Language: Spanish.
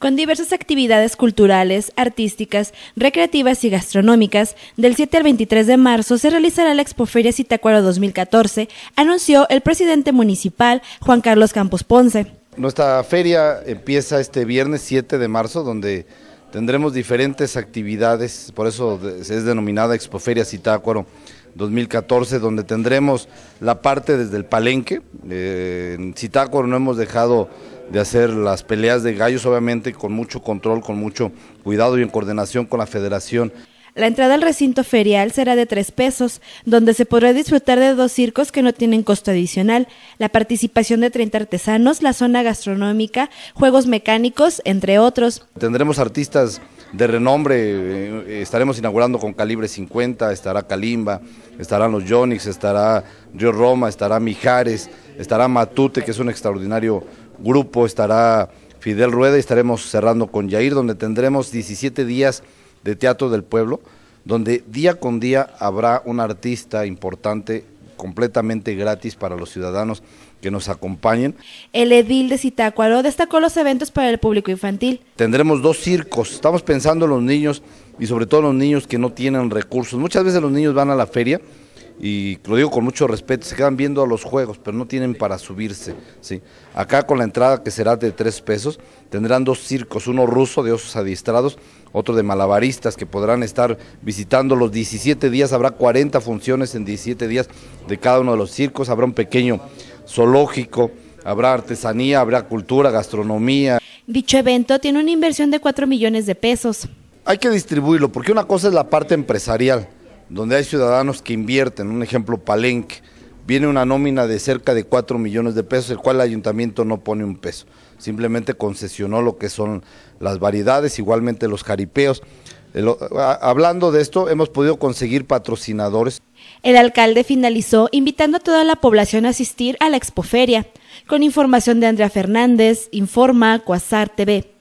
con diversas actividades culturales, artísticas, recreativas y gastronómicas, del 7 al 23 de marzo se realizará la Expoferia Zitácuaro 2014, anunció el presidente municipal Juan Carlos Campos Ponce. Nuestra feria empieza este viernes 7 de marzo, donde tendremos diferentes actividades, por eso es denominada Expoferia Zitácuaro 2014, donde tendremos la parte desde el palenque. Eh, en Zitácuaro no hemos dejado de hacer las peleas de gallos, obviamente con mucho control, con mucho cuidado y en coordinación con la federación. La entrada al recinto ferial será de tres pesos, donde se podrá disfrutar de dos circos que no tienen costo adicional, la participación de 30 artesanos, la zona gastronómica, juegos mecánicos, entre otros. Tendremos artistas de renombre. Eh, estaremos inaugurando con Calibre 50, estará Kalimba, estarán los Jonix, estará Río Roma, estará Mijares, estará Matute, que es un extraordinario grupo, estará Fidel Rueda y estaremos cerrando con Yair, donde tendremos 17 días de Teatro del Pueblo, donde día con día habrá un artista importante completamente gratis para los ciudadanos que nos acompañen. El edil de Citácuaro destacó los eventos para el público infantil. Tendremos dos circos, estamos pensando en los niños y sobre todo los niños que no tienen recursos. Muchas veces los niños van a la feria y lo digo con mucho respeto, se quedan viendo a los juegos, pero no tienen para subirse. ¿sí? Acá con la entrada que será de tres pesos, tendrán dos circos, uno ruso de osos adiestrados, otro de malabaristas que podrán estar visitando los 17 días, habrá 40 funciones en 17 días de cada uno de los circos, habrá un pequeño zoológico, habrá artesanía, habrá cultura, gastronomía. Dicho evento tiene una inversión de cuatro millones de pesos. Hay que distribuirlo, porque una cosa es la parte empresarial, donde hay ciudadanos que invierten, un ejemplo Palenque, viene una nómina de cerca de 4 millones de pesos, el cual el ayuntamiento no pone un peso, simplemente concesionó lo que son las variedades, igualmente los jaripeos. Hablando de esto, hemos podido conseguir patrocinadores. El alcalde finalizó invitando a toda la población a asistir a la expoferia, con información de Andrea Fernández, informa Cuasar TV.